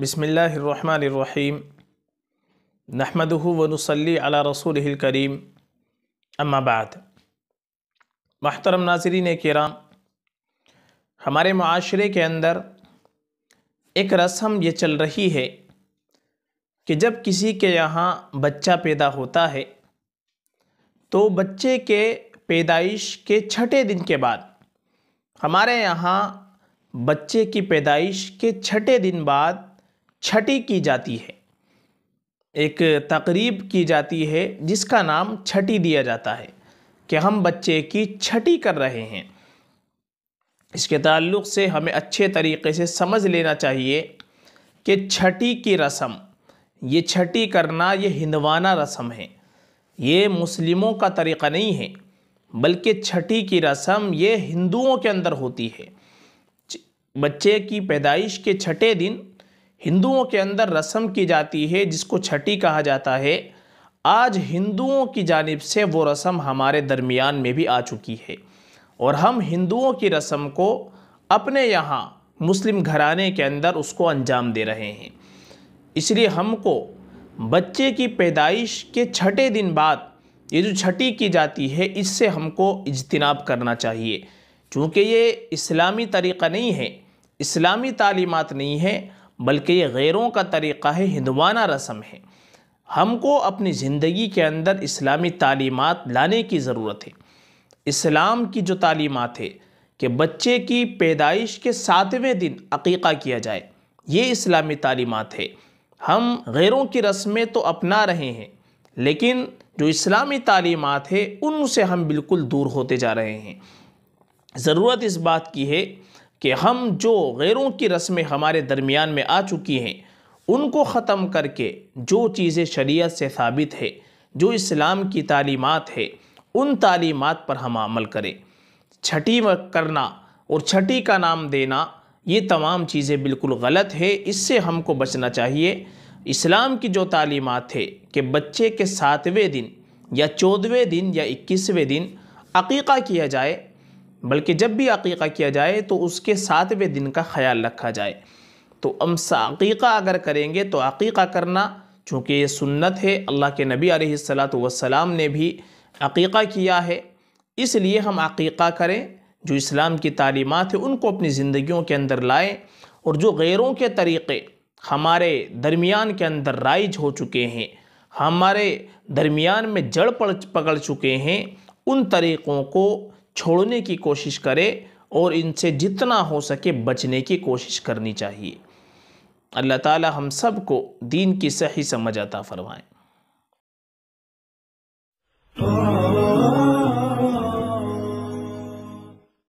बसमीम नहमद वनसली अला रसूल करीम अम्माबाद महतरम नाजरीन कराम हमारे माशरे के अंदर एक रस्म ये चल रही है कि जब किसी के यहाँ बच्चा पैदा होता है तो बच्चे के पैदाइश के छठे दिन के बाद हमारे यहाँ बच्चे की पैदाइश के छठे दिन बाद छठी की जाती है एक तकरीब की जाती है जिसका नाम छठी दिया जाता है कि हम बच्चे की छठी कर रहे हैं इसके ताल्लुक़ से हमें अच्छे तरीके से समझ लेना चाहिए कि छठी की रस्म ये छठी करना ये हिंदवाना रस्म है ये मुस्लिमों का तरीक़ा नहीं है बल्कि छठी की रस्म ये हिंदुओं के अंदर होती है बच्चे की पैदाइश के छठे दिन हिंदुओं के अंदर रस्म की जाती है जिसको छठी कहा जाता है आज हिंदुओं की जानिब से वो रस्म हमारे दरमियान में भी आ चुकी है और हम हिंदुओं की रस्म को अपने यहाँ मुस्लिम घराने के अंदर उसको अंजाम दे रहे हैं इसलिए हमको बच्चे की पैदाइश के छठे दिन बाद ये जो छठी की जाती है इससे हमको इजतनाब करना चाहिए चूँकि ये इस्लामी तरीक़ा नहीं है इस्लामी तालीमत नहीं है बल्कि ये गैरों का तरीक़ा है हिंदवाना रस्म है हमको अपनी ज़िंदगी के अंदर इस्लामी तालीमत लाने की ज़रूरत है इस्लाम की जो तालीमत है कि बच्चे की पैदाइश के सातवें दिन अकीक़ा किया जाए ये इस्लामी तालीमत है हम गैरों की रस्में तो अपना रहे हैं लेकिन जो इस्लामी तालीमत है उनसे हम बिल्कुल दूर होते जा रहे हैं ज़रूरत इस बात की है कि हम जो गैरों की रस्में हमारे दरमियान में आ चुकी हैं उनको ख़त्म करके जो चीज़ें शरीयत से साबित है जो इस्लाम की तालीमात है उन तालीमात पर हम अमल करें छठी करना और छठी का नाम देना ये तमाम चीज़ें बिल्कुल गलत है इससे हमको बचना चाहिए इस्लाम की जो तालीमात है कि बच्चे के सातवें दिन या चौदहवें दिन या इक्कीसवें दिन अकीक़ा किया जाए बल्कि जब भी अकीक़ा किया जाए तो उसके सातवें दिन का ख्याल रखा जाए तो अमसा अगर करेंगे तो अकीक़ा करना चूँकि ये सुन्नत है अल्लाह के नबी आलतम ने भी अकीक़ा किया है इसलिए हम अकीक़ा करें जो इस्लाम की तालीमत है उनको अपनी ज़िंदगियों के अंदर लाएँ और जो गैरों के तरीक़े हमारे दरमियान के अंदर राइज हो चुके हैं हमारे दरमियान में जड़ पड़ पकड़ चुके हैं उन तरीक़ों को छोड़ने की कोशिश करे और इनसे जितना हो सके बचने की कोशिश करनी चाहिए अल्लाह ताला हम सब को दीन की सही समझ आता फरमाएँ